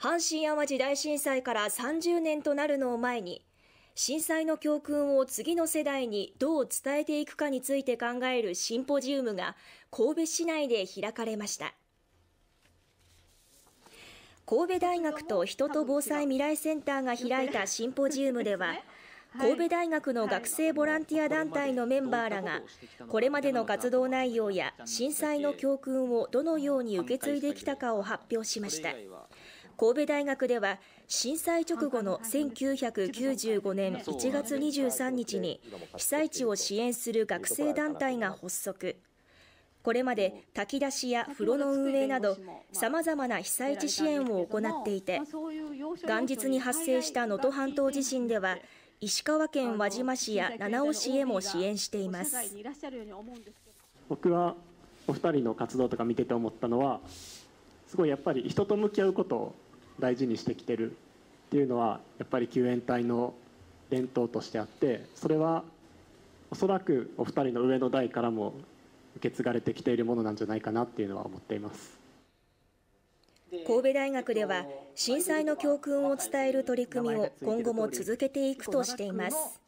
阪神・淡路大震災から30年となるのを前に、震災の教訓を次の世代にどう伝えていくかについて考えるシンポジウムが神戸市内で開かれました。神戸大学と人と防災未来センターが開いたシンポジウムでは、神戸大学の学生ボランティア団体のメンバーらが、これまでの活動内容や震災の教訓をどのように受け継いできたかを発表しました。神戸大学では震災直後の1995年1月23日に被災地を支援する学生団体が発足これまで炊き出しや風呂の運営などさまざまな被災地支援を行っていて元日に発生した能登半島地震では石川県輪島市や七尾市へも支援しています僕はお二人の活動とか見てて思ったのはすごいやっぱり人と向き合うこと大事にしてきてるっていうのはやっぱり救援隊の伝統としてあってそれはおそらくお二人の上の代からも受け継がれてきているものなんじゃないかなっていうのは思っています神戸大学では震災の教訓を伝える取り組みを今後も続けていくとしています。